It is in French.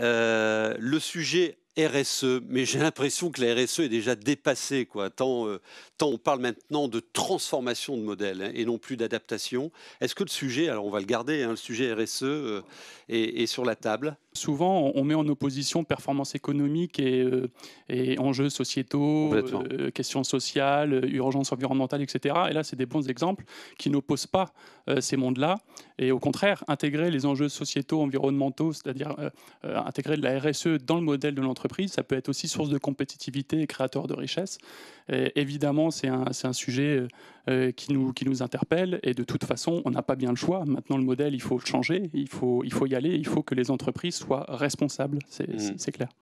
Euh, le sujet RSE, mais j'ai l'impression que la RSE est déjà dépassée, quoi. Tant, euh, tant on parle maintenant de transformation de modèle hein, et non plus d'adaptation. Est-ce que le sujet, alors on va le garder, hein, le sujet RSE euh, est, sur la table Souvent, on met en opposition performance économique et, et enjeux sociétaux, questions sociales, urgence environnementale, etc. Et là, c'est des bons exemples qui n'opposent pas ces mondes-là et au contraire intégrer les enjeux sociétaux, environnementaux, c'est-à-dire euh, euh, intégrer de la RSE dans le modèle de l'entreprise, ça peut être aussi source de compétitivité et créateur de richesse. évidemment, c'est un, sujet euh, qui, nous, qui nous interpelle et de toute façon, on n'a pas bien le choix. Maintenant, le modèle, il faut le changer, il faut, y aller, il faut que les entreprises soient responsables, c'est mmh. clair.